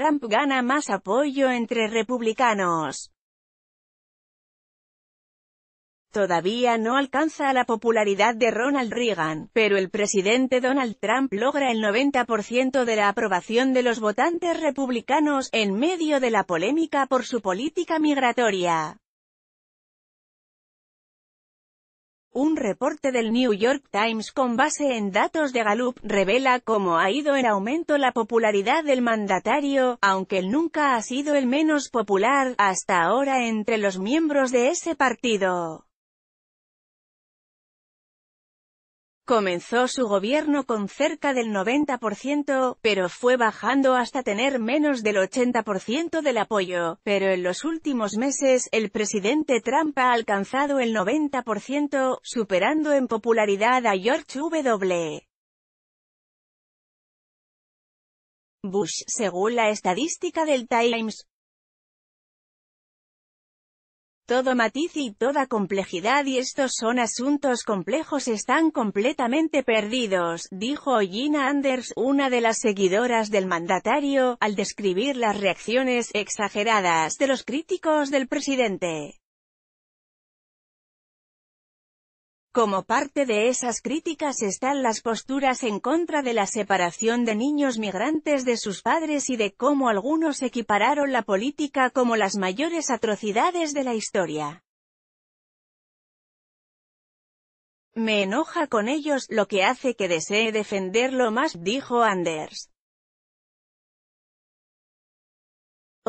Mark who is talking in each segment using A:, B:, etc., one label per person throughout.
A: Trump gana más apoyo entre republicanos. Todavía no alcanza la popularidad de Ronald Reagan, pero el presidente Donald Trump logra el 90% de la aprobación de los votantes republicanos, en medio de la polémica por su política migratoria. Un reporte del New York Times con base en datos de Gallup revela cómo ha ido en aumento la popularidad del mandatario, aunque él nunca ha sido el menos popular, hasta ahora entre los miembros de ese partido. Comenzó su gobierno con cerca del 90%, pero fue bajando hasta tener menos del 80% del apoyo, pero en los últimos meses, el presidente Trump ha alcanzado el 90%, superando en popularidad a George W. Bush, según la estadística del Times, todo matiz y toda complejidad y estos son asuntos complejos están completamente perdidos, dijo Gina Anders, una de las seguidoras del mandatario, al describir las reacciones exageradas de los críticos del presidente. Como parte de esas críticas están las posturas en contra de la separación de niños migrantes de sus padres y de cómo algunos equipararon la política como las mayores atrocidades de la historia. Me enoja con ellos, lo que hace que desee defenderlo más, dijo Anders.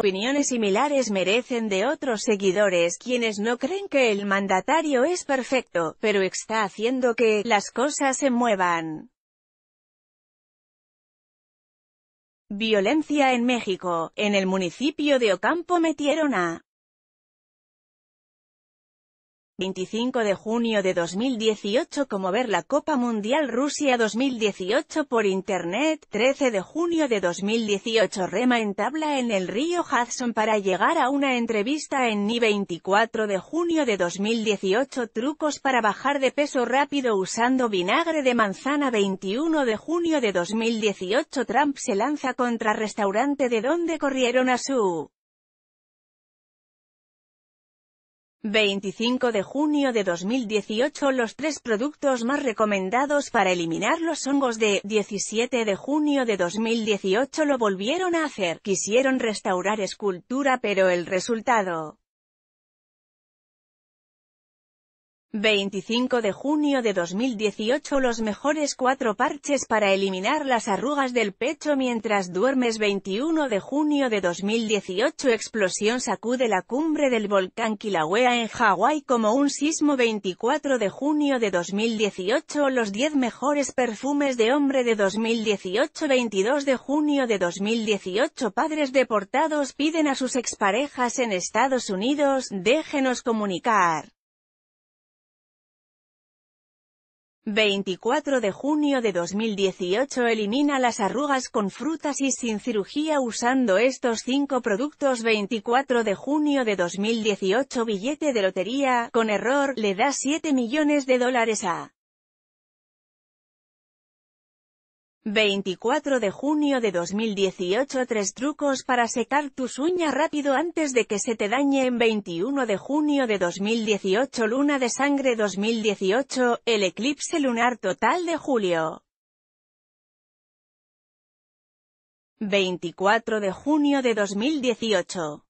A: Opiniones similares merecen de otros seguidores quienes no creen que el mandatario es perfecto, pero está haciendo que las cosas se muevan. Violencia en México. En el municipio de Ocampo metieron a 25 de junio de 2018 como ver la Copa Mundial Rusia 2018 por Internet, 13 de junio de 2018 rema en tabla en el río Hudson para llegar a una entrevista en Ni 24 de junio de 2018 trucos para bajar de peso rápido usando vinagre de manzana 21 de junio de 2018 Trump se lanza contra restaurante de donde corrieron a su 25 de junio de 2018 Los tres productos más recomendados para eliminar los hongos de 17 de junio de 2018 lo volvieron a hacer. Quisieron restaurar escultura pero el resultado 25 de junio de 2018 Los mejores cuatro parches para eliminar las arrugas del pecho mientras duermes 21 de junio de 2018 Explosión sacude la cumbre del volcán Kilauea en Hawái como un sismo 24 de junio de 2018 Los 10 mejores perfumes de hombre de 2018 22 de junio de 2018 Padres deportados piden a sus exparejas en Estados Unidos, déjenos comunicar. 24 de junio de 2018 Elimina las arrugas con frutas y sin cirugía usando estos 5 productos 24 de junio de 2018 Billete de lotería, con error, le da 7 millones de dólares a 24 de junio de 2018 Tres trucos para secar tus uñas rápido antes de que se te dañe en 21 de junio de 2018 Luna de sangre 2018, el eclipse lunar total de julio 24 de junio de 2018